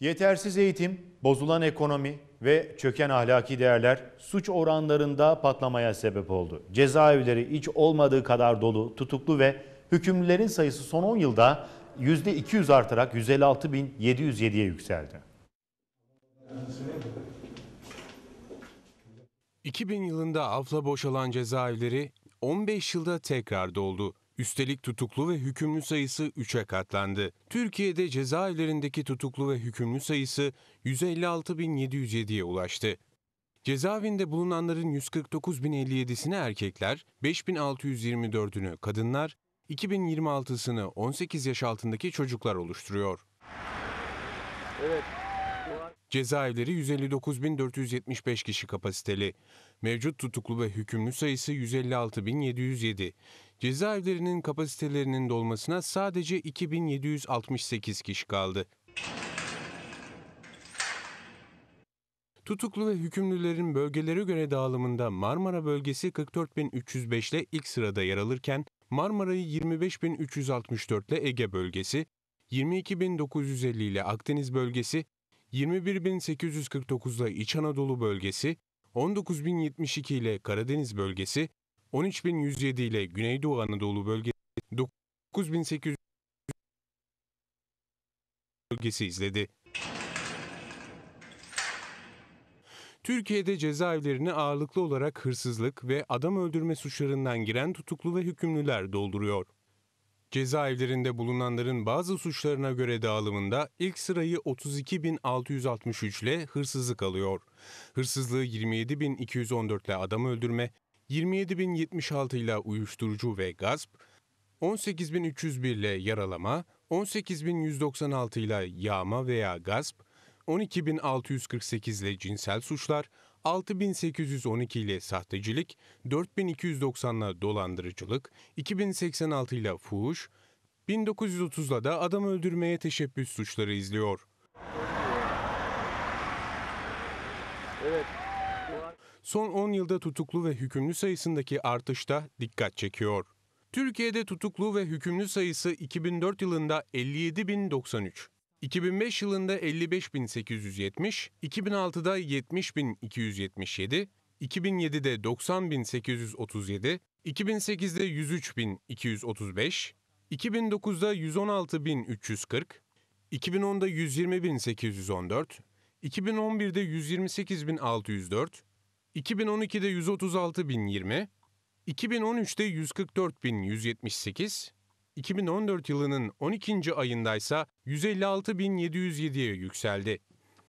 Yetersiz eğitim, bozulan ekonomi ve çöken ahlaki değerler suç oranlarında patlamaya sebep oldu. Cezaevleri hiç olmadığı kadar dolu, tutuklu ve hükümlülerin sayısı son 10 yılda %200 artarak 156.707'ye yükseldi. 2000 yılında afla boşalan cezaevleri 15 yılda tekrar doldu. Üstelik tutuklu ve hükümlü sayısı 3'e katlandı. Türkiye'de cezaevlerindeki tutuklu ve hükümlü sayısı 156.707'ye ulaştı. Cezaevinde bulunanların 149.057'sini erkekler, 5.624'ünü kadınlar, 2026'sını 18 yaş altındaki çocuklar oluşturuyor. Evet. Cezaevleri 159.475 kişi kapasiteli. Mevcut tutuklu ve hükümlü sayısı 156.707. Cezaevlerinin kapasitelerinin dolmasına sadece 2768 kişi kaldı. Tutuklu ve hükümlülerin bölgelere göre dağılımında Marmara bölgesi 44.305 ile ilk sırada yer alırken Marmara'yı 25.364 ile Ege bölgesi, 22.950 ile Akdeniz bölgesi, 21.849 ile İç Anadolu bölgesi, 19.072 ile Karadeniz bölgesi, 13107 ile Güneydoğu Anadolu bölgesi 9800 bölgesi izledi. Türkiye'de cezaevlerini ağırlıklı olarak hırsızlık ve adam öldürme suçlarından giren tutuklu ve hükümlüler dolduruyor. Cezaevlerinde bulunanların bazı suçlarına göre dağılımında ilk sırayı 32.663 ile hırsızlık alıyor. Hırsızlığı 27.214 ile adam öldürme, 27.076 ile uyuşturucu ve gasp, 18.301 ile yaralama, 18.196 ile yağma veya gasp, 12.648 ile cinsel suçlar, 6.812 ile sahtecilik, 4.290 ile dolandırıcılık, 2.086 ile fuhuş, 1930 ile de adam öldürmeye teşebbüs suçları izliyor. Evet son 10 yılda tutuklu ve hükümlü sayısındaki artış da dikkat çekiyor. Türkiye'de tutuklu ve hükümlü sayısı 2004 yılında 57.093, 2005 yılında 55.870, 2006'da 70.277, 2007'de 90.837, 2008'de 103.235, 2009'da 116.340, 2010'da 120.814, 2011'de 128.604, 2012'de 136.020, 2013'te 144.178, 2014 yılının 12. ayında ise 156.707'ye yükseldi.